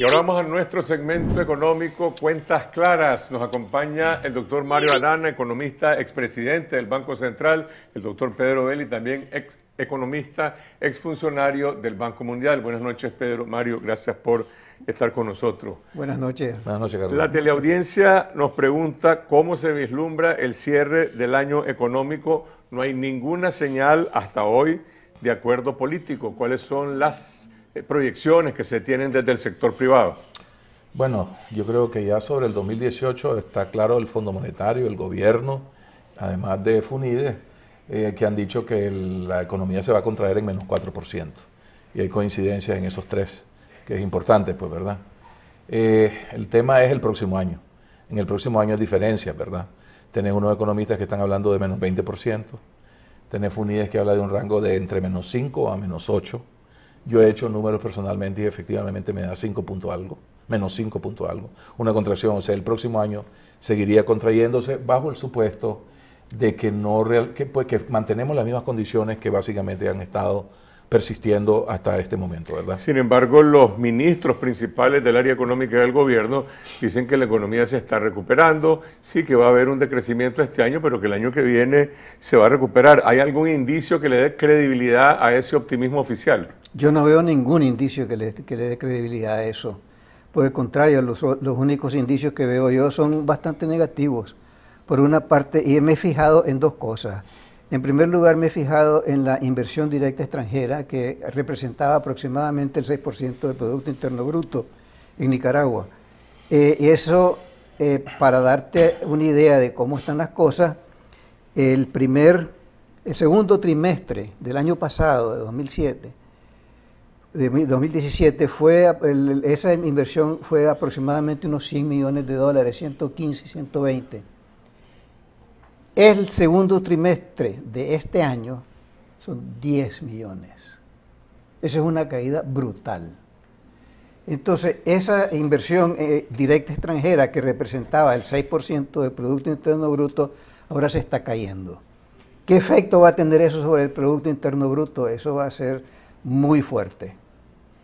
Y ahora vamos a nuestro segmento económico Cuentas Claras. Nos acompaña el doctor Mario Alana, economista, expresidente del Banco Central, el doctor Pedro Belli, también ex economista, exfuncionario del Banco Mundial. Buenas noches, Pedro. Mario, gracias por estar con nosotros. Buenas noches. Buenas noches, La teleaudiencia nos pregunta cómo se vislumbra el cierre del año económico. No hay ninguna señal hasta hoy de acuerdo político. ¿Cuáles son las eh, proyecciones que se tienen desde el sector privado? Bueno, yo creo que ya sobre el 2018 está claro el Fondo Monetario, el gobierno, además de Funides, eh, que han dicho que la economía se va a contraer en menos 4%. Y hay coincidencias en esos tres, que es importante, pues, ¿verdad? Eh, el tema es el próximo año. En el próximo año hay diferencias, ¿verdad? Tenés unos economistas que están hablando de menos 20%, tenés Funides que habla de un rango de entre menos 5 a menos 8%. Yo he hecho números personalmente y efectivamente me da cinco punto algo, menos cinco punto algo, una contracción. O sea, el próximo año seguiría contrayéndose bajo el supuesto de que, no real, que, pues, que mantenemos las mismas condiciones que básicamente han estado persistiendo hasta este momento, ¿verdad? Sin embargo, los ministros principales del área económica del gobierno dicen que la economía se está recuperando, sí que va a haber un decrecimiento este año, pero que el año que viene se va a recuperar. ¿Hay algún indicio que le dé credibilidad a ese optimismo oficial? Yo no veo ningún indicio que le, que le dé credibilidad a eso. Por el contrario, los, los únicos indicios que veo yo son bastante negativos. Por una parte, y me he fijado en dos cosas. En primer lugar, me he fijado en la inversión directa extranjera, que representaba aproximadamente el 6% del Producto Interno Bruto en Nicaragua. Eh, y eso, eh, para darte una idea de cómo están las cosas, el, primer, el segundo trimestre del año pasado, de 2007, de 2017, fue, esa inversión fue aproximadamente unos 100 millones de dólares, 115, 120 el segundo trimestre de este año son 10 millones. Esa es una caída brutal. Entonces, esa inversión eh, directa extranjera que representaba el 6% del Producto Interno Bruto, ahora se está cayendo. ¿Qué efecto va a tener eso sobre el Producto Interno Bruto? Eso va a ser muy fuerte.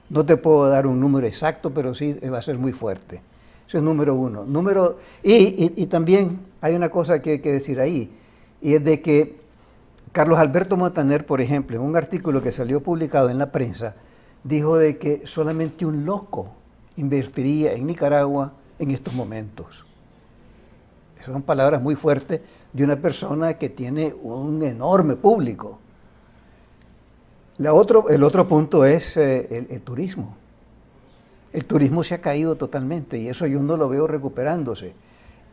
No te puedo dar un número exacto, pero sí eh, va a ser muy fuerte. Eso es número uno. Número, y también hay una cosa que hay que decir ahí, y es de que Carlos Alberto Montaner, por ejemplo, en un artículo que salió publicado en la prensa, dijo de que solamente un loco invertiría en Nicaragua en estos momentos. Esas son palabras muy fuertes de una persona que tiene un enorme público. el otro punto es eh, el turismo. El turismo se ha caído totalmente y eso yo no lo veo recuperándose.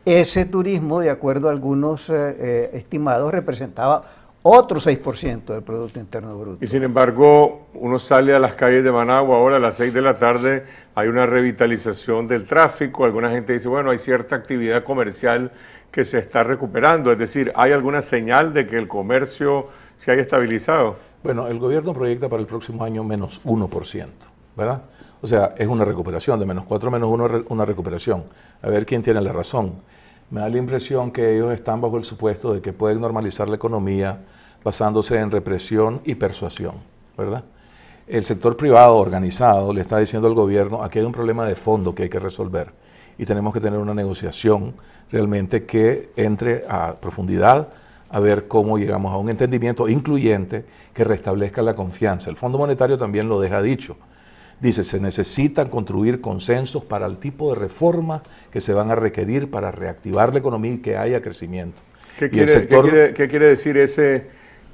Ese turismo, de acuerdo a algunos eh, eh, estimados, representaba otro 6% del Producto Interno Bruto. Y sin embargo, uno sale a las calles de Managua ahora a las 6 de la tarde, hay una revitalización del tráfico, alguna gente dice, bueno, hay cierta actividad comercial que se está recuperando, es decir, ¿hay alguna señal de que el comercio se haya estabilizado? Bueno, el gobierno proyecta para el próximo año menos 1%. ¿verdad? O sea, es una recuperación, de menos 4 menos 1 una recuperación. A ver quién tiene la razón. Me da la impresión que ellos están bajo el supuesto de que pueden normalizar la economía basándose en represión y persuasión, ¿verdad? El sector privado organizado le está diciendo al gobierno, aquí hay un problema de fondo que hay que resolver y tenemos que tener una negociación realmente que entre a profundidad a ver cómo llegamos a un entendimiento incluyente que restablezca la confianza. El Fondo Monetario también lo deja dicho. Dice, se necesitan construir consensos para el tipo de reformas que se van a requerir para reactivar la economía y que haya crecimiento. ¿Qué, quiere, decir ese,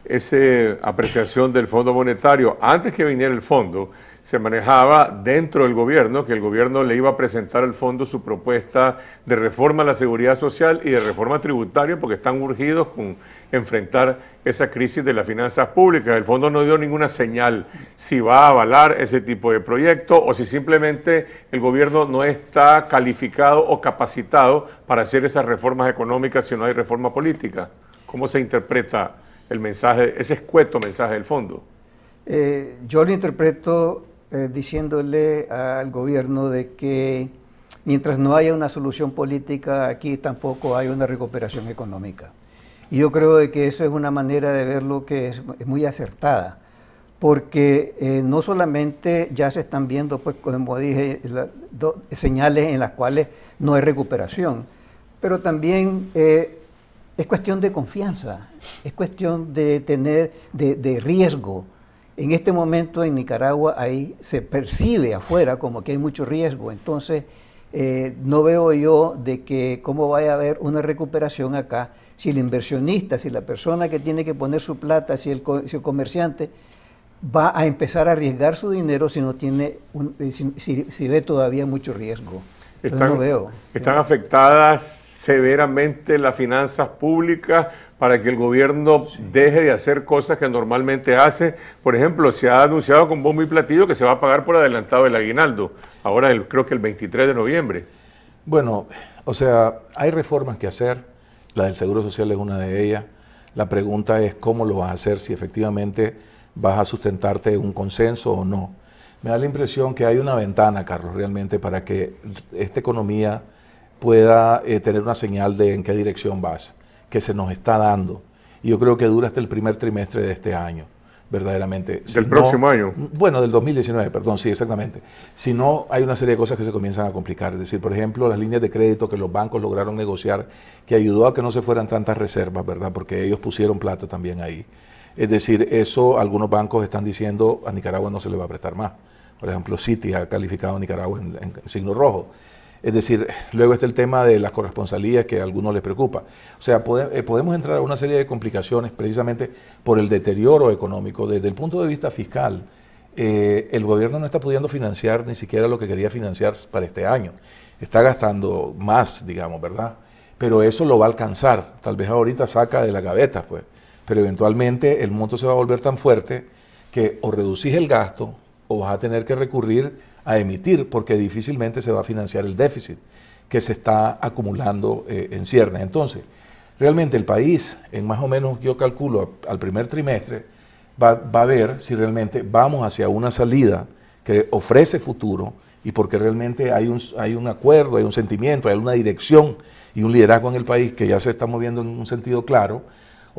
ese apreciación del Fondo Monetario? Antes que viniera el fondo, se manejaba dentro del gobierno, que el gobierno le iba a presentar al fondo su propuesta de reforma a la seguridad social y de reforma tributaria, porque están urgidos con enfrentar esa crisis de las finanzas públicas. El fondo no dio ninguna señal si va a avalar ese tipo de proyecto o si simplemente el gobierno no está calificado o capacitado para hacer esas reformas económicas si no hay reforma política. ¿Cómo se interpreta el mensaje, ese escueto mensaje del fondo? Eh, yo lo interpreto eh, diciéndole al gobierno de que mientras no haya una solución política aquí tampoco hay una recuperación económica. Y yo creo que eso es una manera de verlo que es, muy acertada, porque eh, no solamente ya se están viendo, pues como dije, señales en las cuales no hay recuperación, pero también eh, es cuestión de confianza, es cuestión de tener, de, de riesgo. En este momento en Nicaragua ahí se percibe afuera como que hay mucho riesgo, entonces eh, no veo yo de que cómo vaya a haber una recuperación acá si el inversionista, si la persona que tiene que poner su plata, si el, comerciante va a empezar a arriesgar su dinero si no tiene eh, si, ve todavía mucho riesgo. veo. están afectadas severamente las finanzas públicas para que el gobierno deje de hacer cosas que normalmente hace. Por ejemplo, se ha anunciado con bombo y platillo que se va a pagar por adelantado el aguinaldo, ahora creo que el 23 de noviembre. Bueno, o sea, hay reformas que hacer, la del Seguro Social es una de ellas. La pregunta es cómo lo vas a hacer, si efectivamente vas a sustentarte un consenso o no. Me da la impresión que hay una ventana, Carlos, realmente para que esta economía pueda eh, tener una señal de en qué dirección vas que se nos está dando. Y yo creo que dura hasta el primer trimestre de este año, verdaderamente. del próximo año. Bueno, del 2019, perdón, sí, exactamente. Si no, hay una serie de cosas que se comienzan a complicar. Es decir, por ejemplo, las líneas de crédito que los bancos lograron negociar, que ayudó a que no se fueran tantas reservas, ¿verdad? Porque ellos pusieron plata también ahí. Es decir, eso algunos bancos están diciendo a Nicaragua no se le va a prestar más. Por ejemplo, Citi ha calificado a Nicaragua en signo rojo. Es decir, luego está el tema de las corresponsalías que a algunos les preocupa. O sea, eh, podemos entrar a una serie de complicaciones precisamente por el deterioro económico. Desde el punto de vista fiscal, eh, el gobierno no está pudiendo financiar ni siquiera lo que quería financiar para este año. Está gastando más, digamos, ¿verdad? Pero eso lo va a alcanzar. Tal vez ahorita saca de la gaveta, pues. Pero eventualmente el monto se va a volver tan fuerte que o reducís el gasto o vas a tener que recurrir a emitir porque difícilmente se va a financiar el déficit que se está acumulando eh, en ciernes. Entonces, realmente el país, en más o menos yo calculo al primer trimestre, va, va, a ver si realmente vamos hacia una salida que ofrece futuro y porque realmente hay un, hay un acuerdo, hay un sentimiento, hay una dirección y un liderazgo en el país que ya se está moviendo en un sentido claro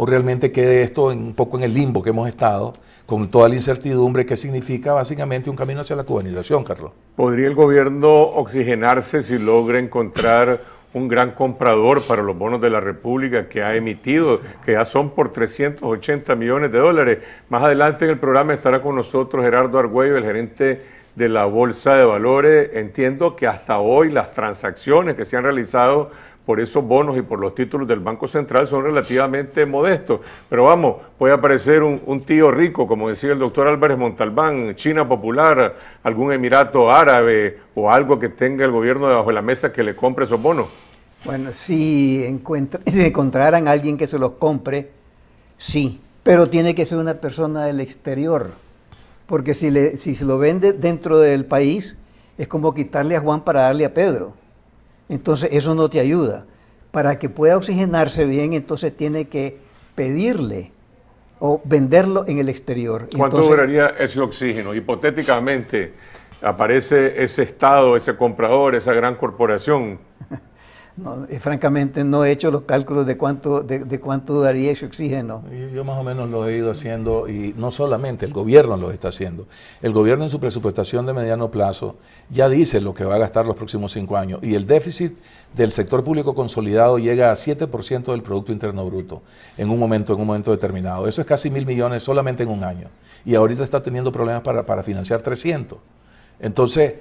o realmente quede esto un poco en el limbo que hemos estado, con toda la incertidumbre que significa básicamente un camino hacia la cubanización, Carlos. ¿Podría el gobierno oxigenarse si logra encontrar un gran comprador para los bonos de la República que ha emitido, que ya son por 380 millones de dólares. Más adelante en el programa estará con nosotros Gerardo Argüello, el gerente de la Bolsa de Valores. Entiendo que hasta hoy las transacciones que se han realizado por esos bonos y por los títulos del Banco Central son relativamente modestos. Pero vamos, puede aparecer un, tío rico, como decía el doctor Álvarez Montalbán, China Popular, algún Emirato Árabe o algo que tenga el gobierno debajo de la mesa que le compre esos bonos. Bueno, si, encuentra, si encontraran a alguien que se los compre, sí, pero tiene que ser una persona del exterior, porque si, le, si se lo vende dentro del país, es como quitarle a Juan para darle a Pedro. Entonces eso no te ayuda. Para que pueda oxigenarse bien, entonces tiene que pedirle o venderlo en el exterior. ¿Cuánto duraría ese oxígeno? Hipotéticamente, aparece ese Estado, ese comprador, esa gran corporación francamente no he hecho los cálculos de cuánto, de, cuánto daría ese oxígeno. Yo, más o menos lo he ido haciendo y no solamente el gobierno lo está haciendo. El gobierno en su presupuestación de mediano plazo ya dice lo que va a gastar los próximos cinco años y el déficit del sector público consolidado llega a 7% del Producto Interno Bruto en un momento, en un momento determinado. Eso es casi mil millones solamente en un año y ahorita está teniendo problemas para, para financiar 300. Entonces,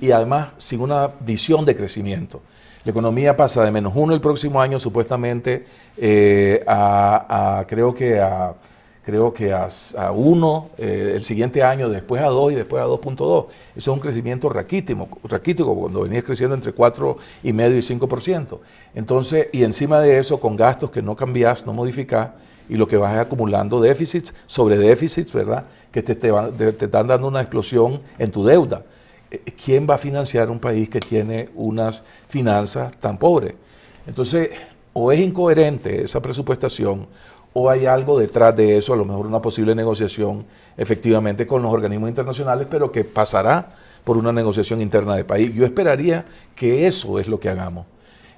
y además sin una visión de crecimiento. La economía pasa de menos uno el próximo año supuestamente eh, a, creo que a creo que a, uno eh, el siguiente año, después a 2 y después a 2.2. Eso es un crecimiento raquítico, raquítico cuando venías creciendo entre 4,5 y 5%. Entonces, y encima de eso, con gastos que no cambias, no modificás, y lo que vas acumulando déficits sobre déficits, ¿verdad? Que te están dando una explosión en tu deuda. ¿quién va a financiar un país que tiene unas finanzas tan pobres? Entonces, o es incoherente esa presupuestación, o hay algo detrás de eso, a lo mejor una posible negociación efectivamente con los organismos internacionales, pero que pasará por una negociación interna de país. Yo esperaría que eso es lo que hagamos,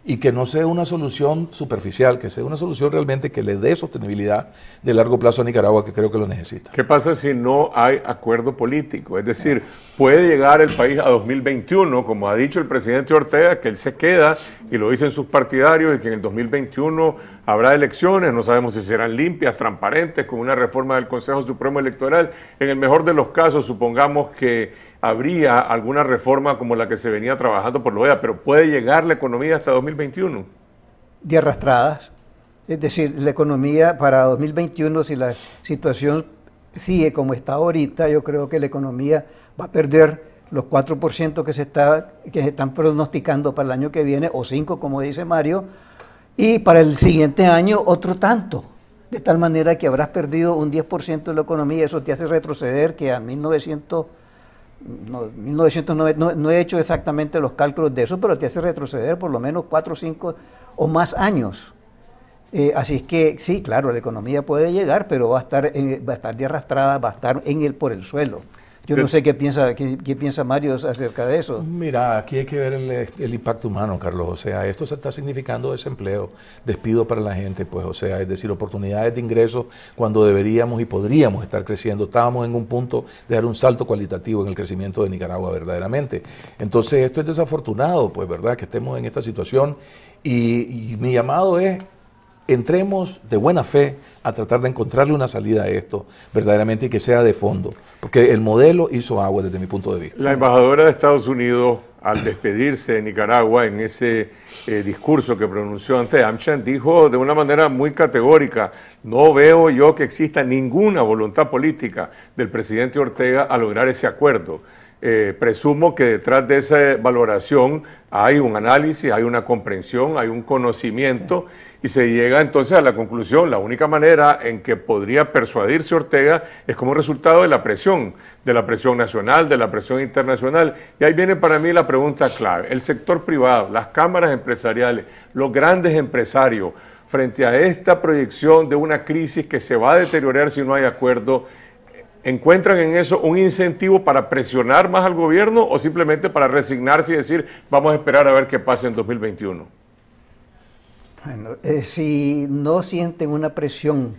y que no sea una solución superficial, que sea una solución realmente que le dé sostenibilidad de largo plazo a Nicaragua, que creo que lo necesita. ¿Qué pasa si no hay acuerdo político? Es decir, puede llegar el país a 2021, como ha dicho el presidente Ortega, que él se queda y lo dicen sus partidarios y que en el 2021 habrá elecciones, no sabemos si serán limpias, transparentes, con una reforma del Consejo Supremo Electoral. En el mejor de los casos, supongamos que habría alguna reforma como la que se venía trabajando por lo pero puede llegar la economía hasta 2021. De arrastradas. Es decir, la economía para 2021, si la situación sigue como está ahorita, yo creo que la economía va a perder los 4% que se, que se están pronosticando para el año que viene, o 5, como dice Mario, y para el siguiente año otro tanto. De tal manera que habrás perdido un 10% de la economía, eso te hace retroceder que a 1900 no, no, he hecho exactamente los cálculos de eso, pero te hace retroceder por lo menos 4, cinco o más años. Eh, así es que sí, claro, la economía puede llegar, pero va a estar, eh, va a estar arrastrada, va a estar en el, por el suelo. Yo no sé qué piensa, qué, piensa Mario acerca de eso. Mira, aquí hay que ver el, impacto humano, Carlos. O sea, esto se está significando desempleo, despido para la gente, pues, o sea, es decir, oportunidades de ingresos cuando deberíamos y podríamos estar creciendo. Estábamos en un punto de dar un salto cualitativo en el crecimiento de Nicaragua, verdaderamente. Entonces, esto es desafortunado, pues, ¿verdad?, que estemos en esta situación. y mi llamado es entremos de buena fe a tratar de encontrarle una salida a esto verdaderamente y que sea de fondo, porque el modelo hizo agua desde mi punto de vista. La embajadora de Estados Unidos, al despedirse de Nicaragua en ese eh, discurso que pronunció ante Amchan, dijo de una manera muy categórica, no veo yo que exista ninguna voluntad política del presidente Ortega a lograr ese acuerdo. Eh, presumo que detrás de esa valoración hay un análisis, hay una comprensión, hay un conocimiento. Y se llega entonces a la conclusión, la única manera en que podría persuadirse Ortega es como resultado de la presión, de la presión nacional, de la presión internacional. Y ahí viene para mí la pregunta clave. El sector privado, las cámaras empresariales, los grandes empresarios, frente a esta proyección de una crisis que se va a deteriorar si no hay acuerdo, ¿encuentran en eso un incentivo para presionar más al gobierno o simplemente para resignarse y decir vamos a esperar a ver qué pasa en 2021? Bueno, eh, si no sienten una presión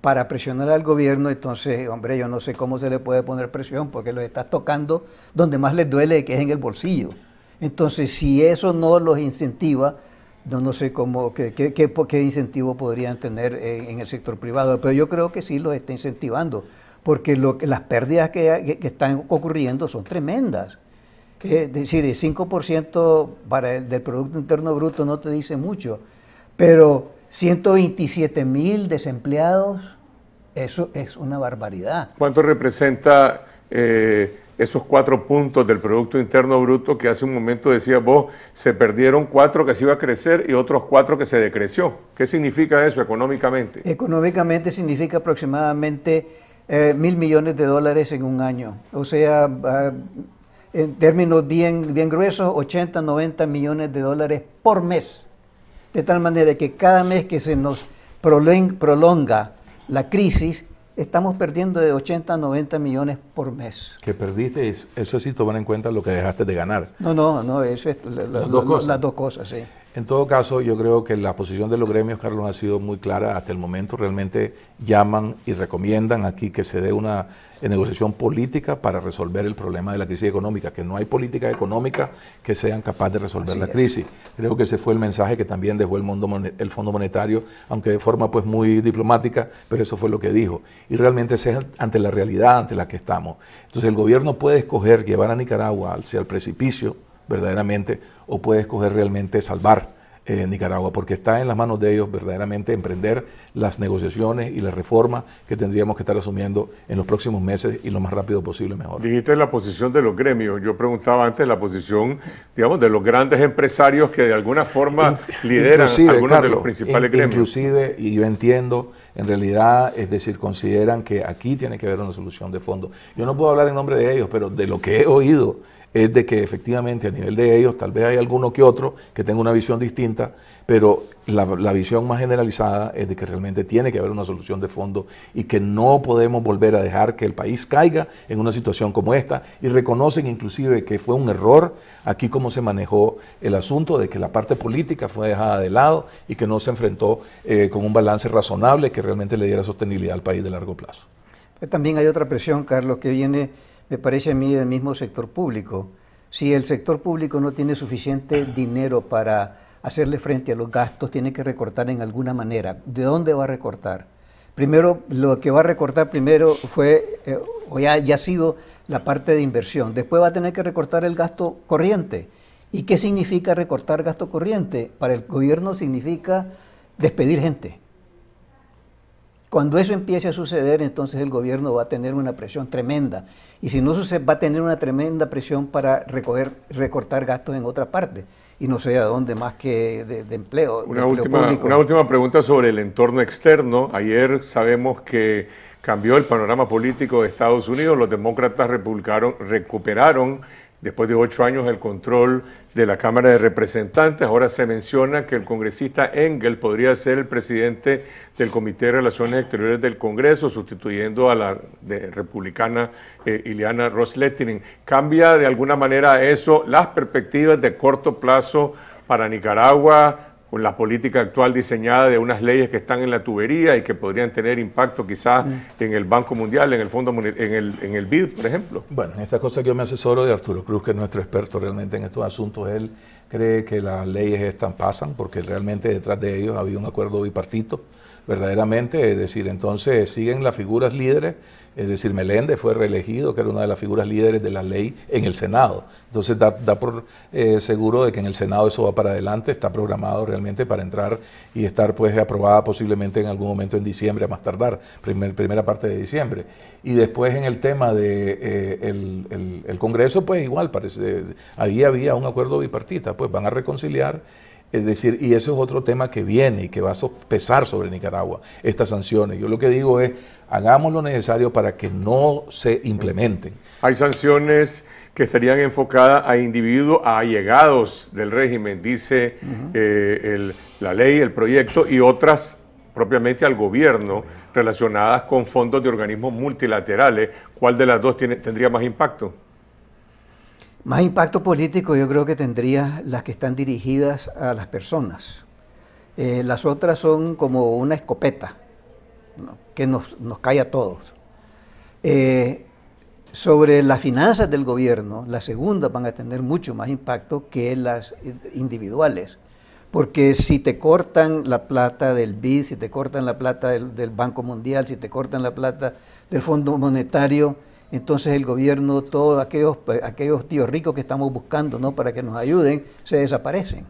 para presionar al gobierno, entonces, hombre, yo no sé cómo se le puede poner presión, porque los estás tocando donde más les duele, que es en el bolsillo. Entonces, si eso no los incentiva, no, no sé cómo, qué, qué, qué, incentivo podrían tener en, el sector privado, pero yo creo que sí los está incentivando, porque lo, las pérdidas que, están ocurriendo son tremendas. es decir, el 5% para el, del Producto Interno Bruto no te dice mucho pero 127 mil desempleados, eso es una barbaridad. ¿Cuánto representa eh, esos cuatro puntos del Producto Interno Bruto que hace un momento decías vos, se perdieron cuatro que se iba a crecer y otros cuatro que se decreció? ¿Qué significa eso económicamente? Económicamente significa aproximadamente eh, mil millones de dólares en un año. O sea, en términos bien, bien gruesos, 80, 90 millones de dólares por mes de tal manera que cada mes que se nos prolonga la crisis, estamos perdiendo de 80 a 90 millones por mes. Que perdiste, eso sí tomar en cuenta lo que dejaste de ganar. No, no, no, eso es las dos cosas, las dos cosas sí. En todo caso, yo creo que la posición de los gremios, Carlos, ha sido muy clara hasta el momento. Realmente llaman y recomiendan aquí que se dé una negociación política para resolver el problema de la crisis económica, que no hay políticas económicas que sean capaz de resolver la crisis. Creo que ese fue el mensaje que también dejó el, el Fondo Monetario, aunque de forma pues muy diplomática, pero eso fue lo que dijo. Y realmente ese es ante la realidad ante la que estamos. Entonces el gobierno puede escoger llevar a Nicaragua hacia el precipicio verdaderamente o puede escoger realmente salvar eh, Nicaragua, porque está en las manos de ellos verdaderamente emprender las negociaciones y las reforma que tendríamos que estar asumiendo en los próximos meses y lo más rápido posible mejor. Dijiste la posición de los gremios, yo preguntaba antes la posición, digamos, de los grandes empresarios que de alguna forma lideran algunos de los principales gremios. Inclusive, y yo entiendo, en realidad, es decir, consideran que aquí tiene que haber una solución de fondo. Yo no puedo hablar en nombre de ellos, pero de lo que he oído es de que efectivamente a nivel de ellos tal vez hay alguno que otro que tenga una visión distinta, pero la, visión más generalizada es de que realmente tiene que haber una solución de fondo y que no podemos volver a dejar que el país caiga en una situación como esta y reconocen inclusive que fue un error aquí como se manejó el asunto de que la parte política fue dejada de lado y que no se enfrentó eh, con un balance razonable que realmente le diera sostenibilidad al país de largo plazo. Pues también hay otra presión, Carlos, que viene me parece a mí el mismo sector público. Si el sector público no tiene suficiente dinero para hacerle frente a los gastos, tiene que recortar en alguna manera. ¿De dónde va a recortar? Primero, lo que va a recortar primero fue, eh, o ya ha sido la parte de inversión. Después va a tener que recortar el gasto corriente. ¿Y qué significa recortar gasto corriente? Para el gobierno significa despedir gente. Cuando eso empiece a suceder, entonces el gobierno va a tener una presión tremenda. Y si no sucede, va a tener una tremenda presión para recoger, recortar gastos en otra parte. Y no sé a dónde más que de, empleo. Una, última, una última pregunta sobre el entorno externo. Ayer sabemos que cambió el panorama político de Estados Unidos. Los demócratas recuperaron después de ocho años el control de la Cámara de Representantes. Ahora se menciona que el congresista Engel podría ser el presidente del Comité de Relaciones Exteriores del Congreso, sustituyendo a la republicana eh, Iliana Ross Roslettinen. ¿Cambia de alguna manera eso las perspectivas de corto plazo para Nicaragua? con la política actual diseñada de unas leyes que están en la tubería y que podrían tener impacto quizás mm. en el Banco Mundial, en el Fondo en el, en el BID, por ejemplo. Bueno, en esta cosa que yo me asesoro de Arturo Cruz, que es nuestro experto realmente en estos asuntos, él cree que las leyes están, pasan porque realmente detrás de ellos había un acuerdo bipartito, verdaderamente, es decir, entonces siguen las figuras líderes es decir, Meléndez fue reelegido, que era una de las figuras líderes de la ley en el Senado. Entonces da, da por eh, seguro de que en el Senado eso va para adelante, está programado realmente para entrar y estar pues aprobada posiblemente en algún momento en diciembre a más tardar, primera parte de diciembre. Y después en el tema de eh, Congreso, pues igual parece, ahí había un acuerdo bipartita, pues van a reconciliar es decir, y eso es otro tema que viene y que va a pesar sobre Nicaragua, estas sanciones. Yo lo que digo es, hagamos lo necesario para que no se implementen. Hay sanciones que estarían enfocadas a individuos, a allegados del régimen, dice eh, la ley, el proyecto, y otras propiamente al gobierno relacionadas con fondos de organismos multilaterales. ¿Cuál de las dos tendría más impacto? Más impacto político yo creo que tendría las que están dirigidas a las personas. Eh, las otras son como una escopeta que nos, cae a todos. Eh, sobre las finanzas del gobierno, las segundas van a tener mucho más impacto que las individuales. Porque si te cortan la plata del BID, si te cortan la plata del Banco Mundial, si te cortan la plata del Fondo Monetario, entonces el gobierno, todos aquellos, aquellos tíos ricos que estamos buscando para que nos ayuden, se desaparecen.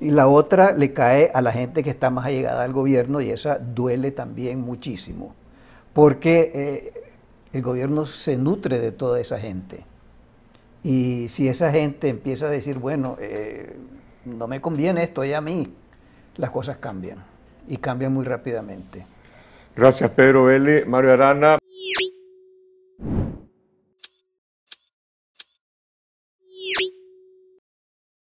Y la otra le cae a la gente que está más allegada al gobierno y esa duele también muchísimo, porque eh, el gobierno se nutre de toda esa gente. Y si esa gente empieza a decir, bueno, eh, no me conviene esto a mí, las cosas cambian y cambian muy rápidamente. Gracias Pedro Vélez, Mario Arana.